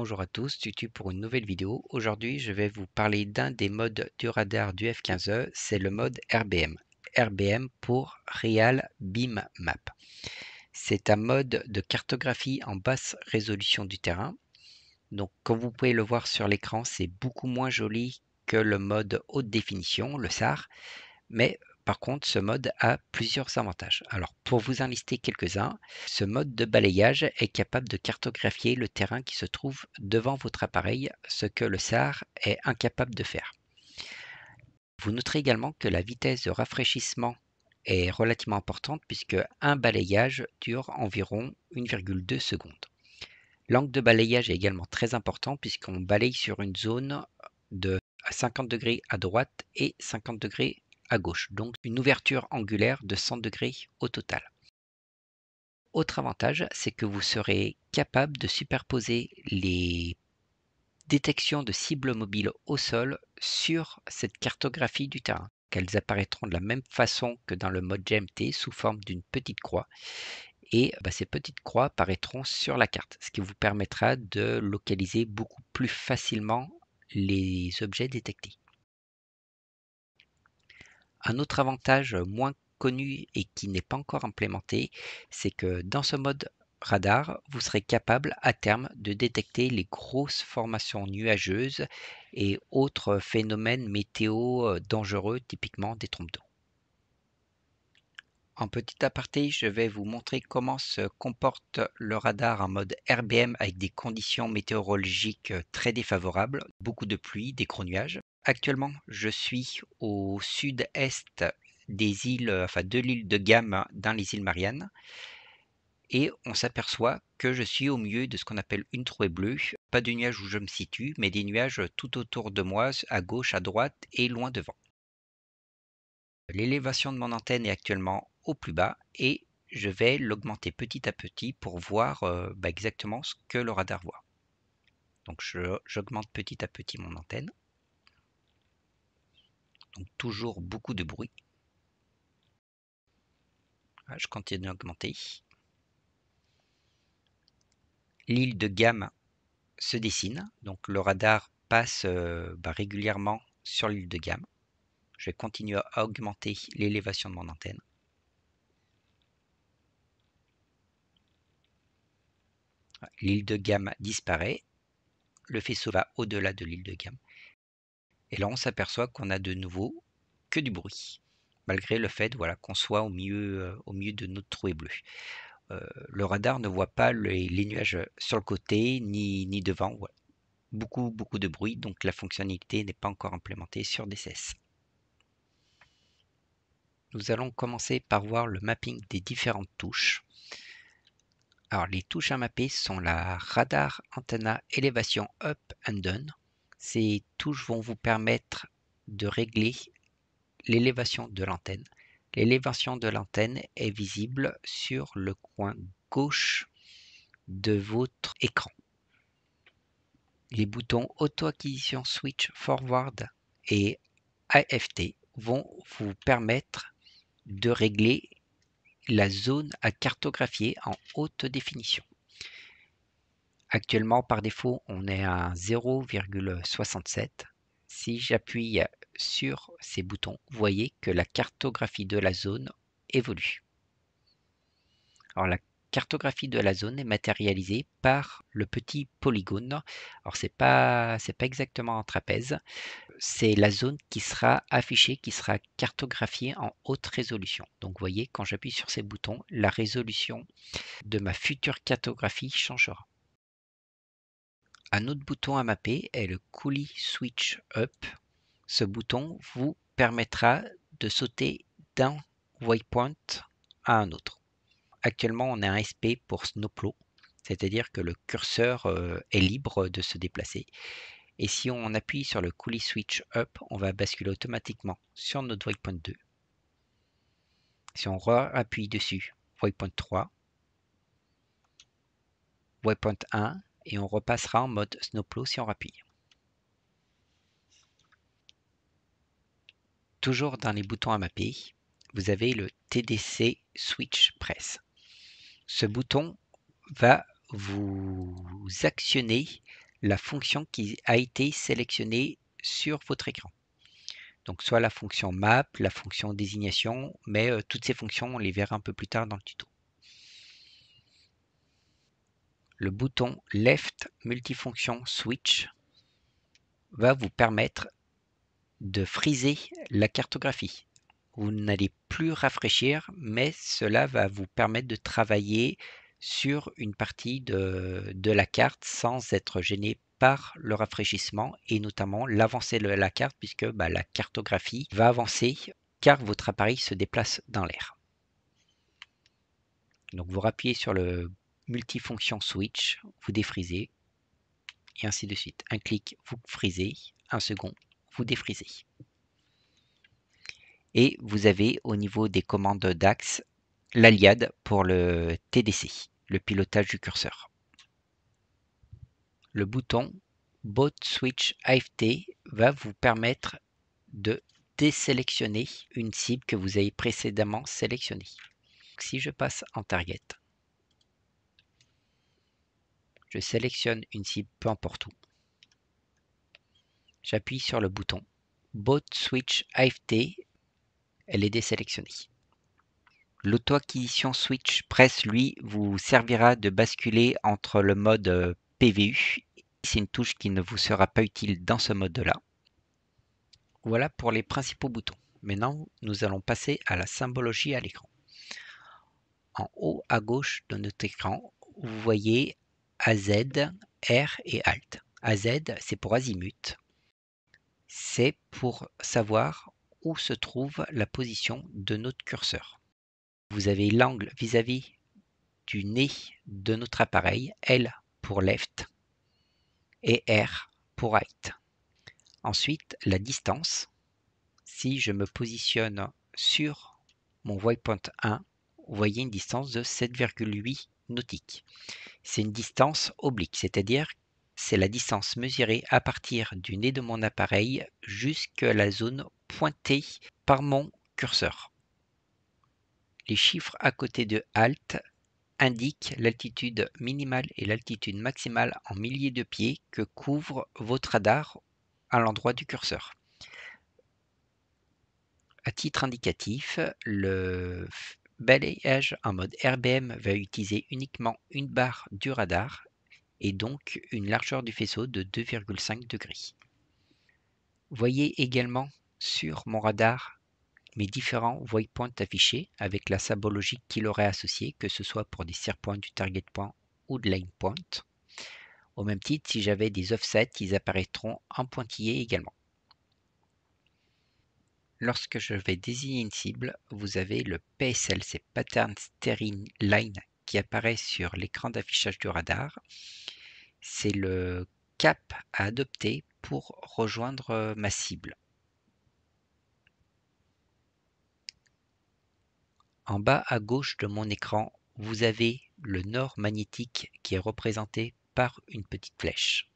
Bonjour à tous, YouTube pour une nouvelle vidéo. Aujourd'hui, je vais vous parler d'un des modes du radar du F15E, e, c'est le mode RBM. RBM pour Real Beam Map. C'est un mode de cartographie en basse résolution du terrain. Donc, comme vous pouvez le voir sur l'écran, c'est beaucoup moins joli que le mode haute définition, le SAR, mais par contre, ce mode a plusieurs avantages. Alors, pour vous en lister quelques-uns, ce mode de balayage est capable de cartographier le terrain qui se trouve devant votre appareil, ce que le SAR est incapable de faire. Vous noterez également que la vitesse de rafraîchissement est relativement importante puisque un balayage dure environ 1,2 secondes. L'angle de balayage est également très important puisqu'on balaye sur une zone de 50 degrés à droite et 50 degrés à gauche, donc une ouverture angulaire de 100 degrés au total. Autre avantage, c'est que vous serez capable de superposer les détections de cibles mobiles au sol sur cette cartographie du terrain. Qu'elles apparaîtront de la même façon que dans le mode GMT sous forme d'une petite croix. Et bah, ces petites croix apparaîtront sur la carte, ce qui vous permettra de localiser beaucoup plus facilement les objets détectés. Un autre avantage euh, moins connu et qui n'est pas encore implémenté, c'est que dans ce mode radar, vous serez capable à terme de détecter les grosses formations nuageuses et autres phénomènes météo euh, dangereux, typiquement des trompes d'eau. En petit aparté, je vais vous montrer comment se comporte le radar en mode RBM avec des conditions météorologiques euh, très défavorables, beaucoup de pluie, des gros nuages actuellement, je suis au sud-est des îles, enfin de l'île de Gamme hein, dans les îles Mariannes. Et on s'aperçoit que je suis au milieu de ce qu'on appelle une trouée bleue. Pas de nuage où je me situe, mais des nuages tout autour de moi, à gauche, à droite et loin devant. L'élévation de mon antenne est actuellement au plus bas et je vais l'augmenter petit à petit pour voir euh, bah, exactement ce que le radar voit. Donc j'augmente petit à petit mon antenne donc toujours beaucoup de bruit. Ah, je continue d'augmenter. L'île de Gamme se dessine, donc le radar passe euh, bah, régulièrement sur l'île de Gamme. Je vais continuer à augmenter l'élévation de mon antenne. L'île de Gamme disparaît. Le faisceau va au-delà de l'île de Gamme. Et là, on s'aperçoit qu'on a de nouveau que du bruit, malgré le fait voilà, qu'on soit au milieu, euh, au milieu de notre trouée bleue. Euh, le radar ne voit pas les, nuages sur le côté ni, ni devant. Beaucoup, beaucoup de bruit, donc la fonctionnalité n'est pas encore implémentée sur DSS. Nous allons commencer par voir le mapping des différentes touches. Alors, les touches à mapper sont la radar, antenna, élévation, up and down. Ces touches vont vous permettre de régler l'élévation de l'antenne. L'élévation de l'antenne est visible sur le coin gauche de votre écran. Les boutons Auto-acquisition Switch Forward et AFT vont vous permettre de régler la zone à cartographier en haute définition. Actuellement, par défaut, on est à 0,67. Si j'appuie sur ces boutons, vous voyez que la cartographie de la zone évolue. Alors la cartographie de la zone est matérialisée par le petit polygone. Alors c'est pas pas exactement un trapèze, c'est la zone qui sera affichée, qui sera cartographiée en haute résolution. Donc vous voyez, quand j'appuie sur ces boutons, la résolution de ma future cartographie changera. Un autre bouton à mapper est le Coolie Switch Up. Ce bouton vous permettra de sauter d'un waypoint à un autre. Actuellement, on a un SP pour Snowplow, c'est-à-dire que le curseur euh, est libre de se déplacer. Et si on appuie sur le Coolie Switch Up, on va basculer automatiquement sur notre waypoint 2. Si on reappuie appuie dessus, waypoint 3, waypoint 1, et on repassera en mode snowplow si on rappuie. Toujours dans les boutons à mapper, vous avez le TDC Switch Press. Ce bouton va vous actionner la fonction qui a été sélectionnée sur votre écran. Donc soit la fonction map, la fonction désignation, mais euh, toutes ces fonctions, on les verra un peu plus tard dans le tuto. le bouton Left multifonction Switch va vous permettre de friser la cartographie. Vous n'allez plus rafraîchir, mais cela va vous permettre de travailler sur une partie de, la carte sans être gêné par le rafraîchissement et notamment l'avancée de la carte puisque bah, la cartographie va avancer car votre appareil se déplace dans l'air. Donc vous rappuyez sur le multifonction switch, vous défrisez, et ainsi de suite. Un clic, vous frisez, un second, vous défrisez. Et vous avez au niveau des commandes d'axe l'aliade pour le TDC, le pilotage du curseur. Le bouton Bot Switch AFT va vous permettre de désélectionner une cible que vous avez précédemment sélectionnée. Si je passe en target, je sélectionne une cible peu importe où. J'appuie sur le bouton BOT Switch AFT. Elle est désélectionnée. L'auto-acquisition Switch Press, lui, vous servira de basculer entre le mode euh, PVU. C'est une touche qui ne vous sera pas utile dans ce mode-là. Voilà pour les principaux boutons. Maintenant, nous allons passer à la symbologie à l'écran. En haut à gauche de notre écran, vous voyez AZ, R et Alt. AZ, c'est pour azimut. C'est pour savoir où se trouve la position de notre curseur. Vous avez l'angle vis-à-vis du nez de notre appareil, L pour left et R pour right. Ensuite, la distance. Si je me positionne sur mon waypoint 1, vous voyez une distance de 7,8 nautiques c'est une distance oblique, c'est-à-dire c'est la distance mesurée à partir du nez de mon appareil jusqu'à la zone pointée par mon curseur. Les chiffres à côté de ALT indiquent l'altitude minimale et l'altitude maximale en milliers de pieds que couvre votre radar à l'endroit du curseur. À titre indicatif, le Balayage en mode RBM va utiliser uniquement une barre du radar et donc une largeur du faisceau de 2,5 degrés. Voyez également sur mon radar mes différents waypoints affichés avec la symbologie qu'il aurait associée, que ce soit pour des serre-points, du target point ou de line point. Au même titre, si j'avais des offsets, ils apparaîtront en pointillé également. Lorsque je vais désigner une cible, vous avez le PSLC Pattern Steering Line qui apparaît sur l'écran d'affichage du radar. C'est le cap à adopter pour rejoindre euh, ma cible. En bas à gauche de mon écran, vous avez le nord magnétique qui est représenté par une petite flèche.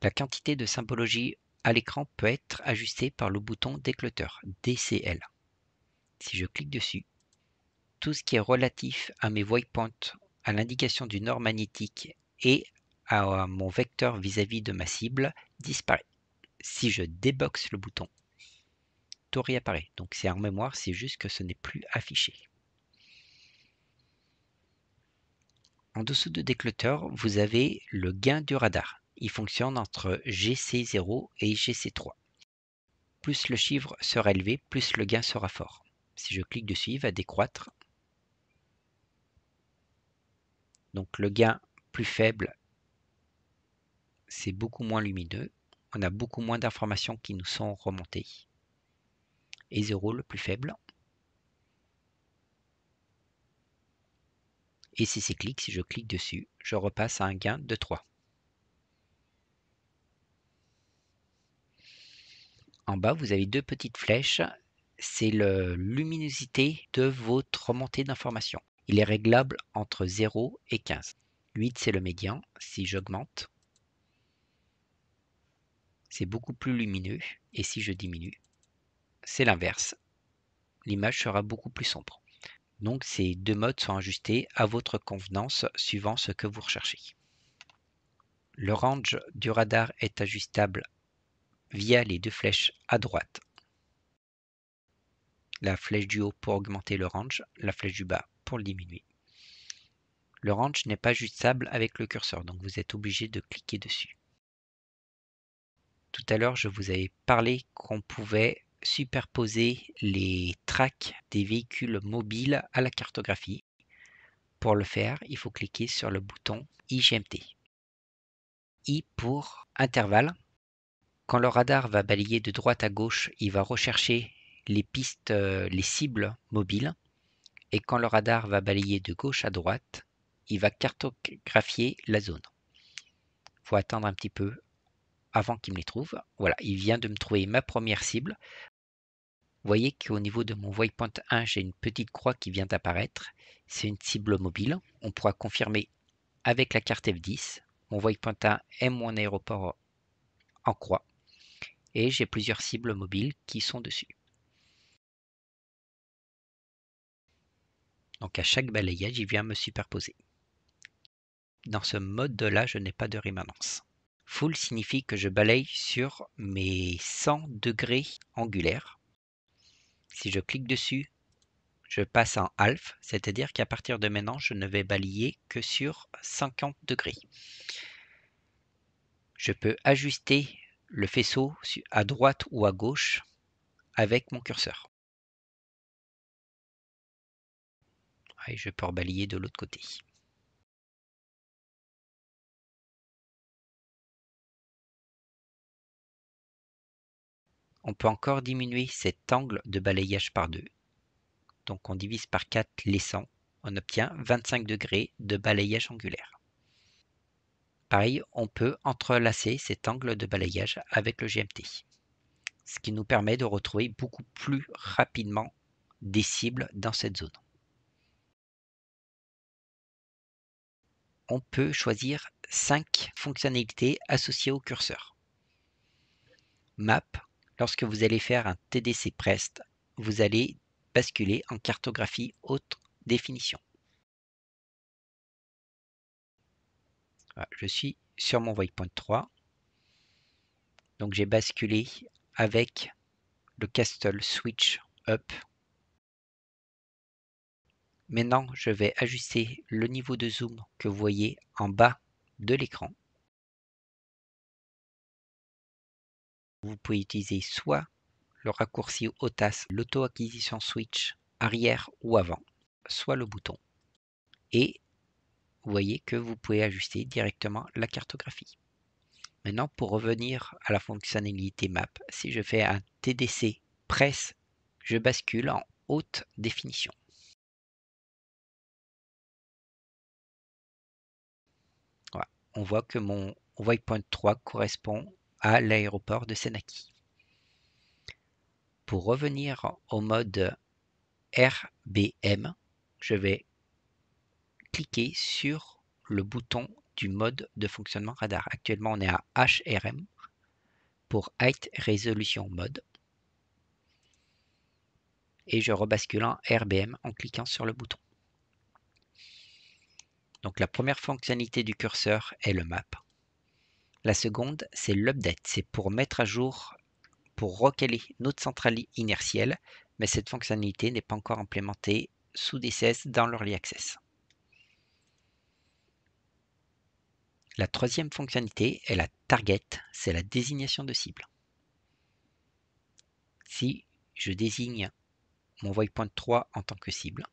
La quantité de symbologie à l'écran peut être ajusté par le bouton décloteur DCL. Si je clique dessus, tout ce qui est relatif à mes waypoints, à l'indication du nord magnétique et à mon vecteur vis-à-vis de ma cible disparaît. Si je déboxe le bouton, tout réapparaît. Donc c'est en mémoire, c'est juste que ce n'est plus affiché. En dessous de décloteur, vous avez le gain du radar il fonctionne entre GC0 et GC3. Plus le chiffre sera élevé, plus le gain sera fort. Si je clique dessus, il va décroître. Donc le gain plus faible, c'est beaucoup moins lumineux. On a beaucoup moins d'informations qui nous sont remontées. Et 0 le plus faible. Et si c'est clic, si je clique dessus, je repasse à un gain de 3. En bas, vous avez deux petites flèches. C'est la luminosité de votre remontée d'information. Il est réglable entre 0 et 15. 8, c'est le médian. Si j'augmente, c'est beaucoup plus lumineux. Et si je diminue, c'est l'inverse. L'image sera beaucoup plus sombre. Donc ces deux modes sont ajustés à votre convenance suivant ce que vous recherchez. Le range du radar est ajustable via les deux flèches à droite. La flèche du haut pour augmenter le range, la flèche du bas pour le diminuer. Le range n'est pas ajustable avec le curseur, donc vous êtes obligé de cliquer dessus. Tout à l'heure, je vous avais parlé qu'on pouvait superposer les tracks des véhicules mobiles à la cartographie. Pour le faire, il faut cliquer sur le bouton IGMT. I pour intervalle, quand le radar va balayer de droite à gauche, il va rechercher les pistes, euh, les cibles mobiles. Et quand le radar va balayer de gauche à droite, il va cartographier la zone. Il faut attendre un petit peu avant qu'il me les trouve. Voilà, il vient de me trouver ma première cible. Vous voyez qu'au niveau de mon waypoint 1, j'ai une petite croix qui vient d'apparaître. C'est une cible mobile. On pourra confirmer avec la carte F10. Mon waypoint 1 est mon aéroport en croix et j'ai plusieurs cibles mobiles qui sont dessus. Donc à chaque balayage, il vient me superposer. Dans ce mode-là, je n'ai pas de rémanence. Full signifie que je balaye sur mes 100 degrés angulaires. Si je clique dessus, je passe en half, c'est-à-dire qu'à partir de maintenant, je ne vais balayer que sur 50 degrés. Je peux ajuster le faisceau à droite ou à gauche avec mon curseur. Et je peux rebalayer de l'autre côté. On peut encore diminuer cet angle de balayage par deux. Donc on divise par 4 les 100. On obtient 25 degrés de balayage angulaire. Pareil, on peut entrelacer cet angle de balayage avec le GMT, ce qui nous permet de retrouver beaucoup plus rapidement des cibles dans cette zone. On peut choisir 5 fonctionnalités associées au curseur. Map, lorsque vous allez faire un TDC Prest, vous allez basculer en cartographie haute définition. Ah, je suis sur mon waypoint 3. Donc j'ai basculé avec le castle switch up. Maintenant, je vais ajuster le niveau de zoom que vous voyez en bas de l'écran. Vous pouvez utiliser soit le raccourci OTAS, l'auto-acquisition switch arrière ou avant, soit le bouton. Et vous voyez que vous pouvez ajuster directement la cartographie. Maintenant, pour revenir à la fonctionnalité map, si je fais un TDC presse, je bascule en haute définition. On voit que mon waypoint 3 correspond à l'aéroport de Senaki. Pour revenir au mode RBM, je vais cliquer sur le bouton du mode de fonctionnement radar. Actuellement, on est à HRM pour Height Resolution Mode. Et je rebascule en RBM en cliquant sur le bouton. Donc la première fonctionnalité du curseur est le map. La seconde, c'est l'update. C'est pour mettre à jour, pour recaler notre centrale inertielle, mais cette fonctionnalité n'est pas encore implémentée sous D16 dans l'Early Access. La troisième fonctionnalité est la target, c'est la désignation de cible. Si je désigne mon VoyPoint 3 en tant que cible,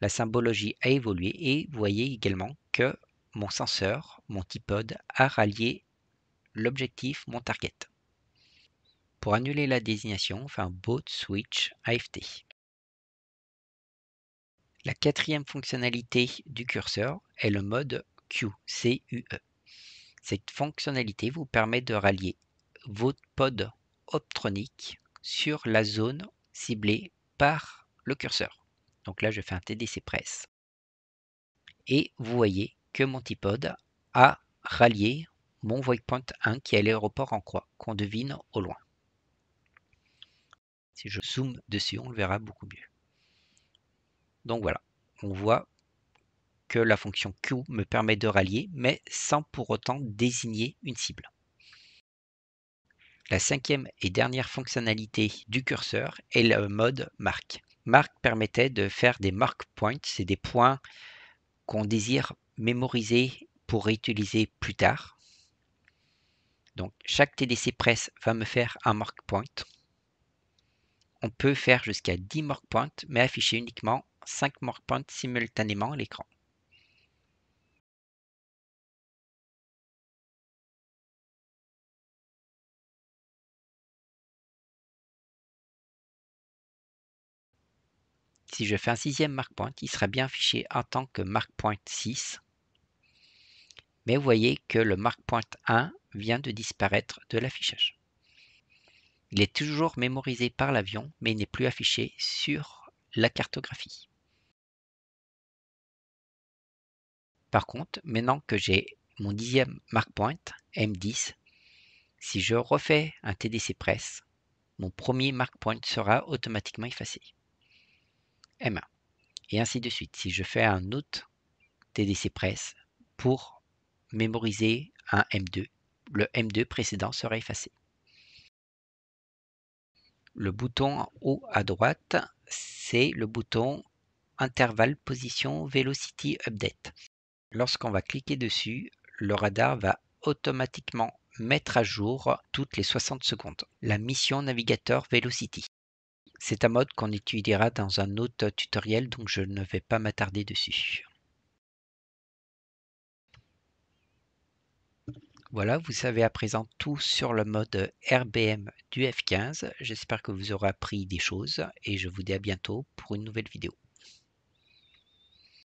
la symbologie a évolué et vous voyez également que mon senseur, mon tipod, a rallié l'objectif, mon target. Pour annuler la désignation, on fait un bot switch AFT. La quatrième fonctionnalité du curseur est le mode cette fonctionnalité vous permet de rallier votre pod optronique sur la zone ciblée par le curseur. Donc là, je fais un TDC Press. Et vous voyez que mon T-Pod a rallié mon Waypoint 1 qui est l'aéroport en croix, qu'on devine au loin. Si je zoome dessus, on le verra beaucoup mieux. Donc voilà, on voit que la fonction Q me permet de rallier, mais sans pour autant désigner une cible. La cinquième et dernière fonctionnalité du curseur est le mode marque. Marque permettait de faire des mark points, c'est des points qu'on désire mémoriser pour réutiliser plus tard. Donc chaque TDC Press va me faire un mark point. On peut faire jusqu'à 10 mark points, mais afficher uniquement 5 mark points simultanément à l'écran. si je fais un sixième Markpoint, point, il sera bien affiché en tant que Markpoint 6. Mais vous voyez que le Markpoint 1 vient de disparaître de l'affichage. Il est toujours mémorisé par l'avion, mais il n'est plus affiché sur la cartographie. Par contre, maintenant que j'ai mon dixième Markpoint M10, si je refais un TDC Press, mon premier Markpoint sera automatiquement effacé. M1. Et ainsi de suite. Si je fais un autre TDC Press pour mémoriser un M2, le M2 précédent sera effacé. Le bouton en haut à droite, c'est le bouton intervalle position velocity update. Lorsqu'on va cliquer dessus, le radar va automatiquement mettre à jour toutes les 60 secondes la mission Navigator velocity. C'est un mode qu'on étudiera dans un autre tutoriel donc je ne vais pas m'attarder dessus. Voilà, vous savez à présent tout sur le mode RBM du F15. J'espère que vous aurez appris des choses et je vous dis à bientôt pour une nouvelle vidéo.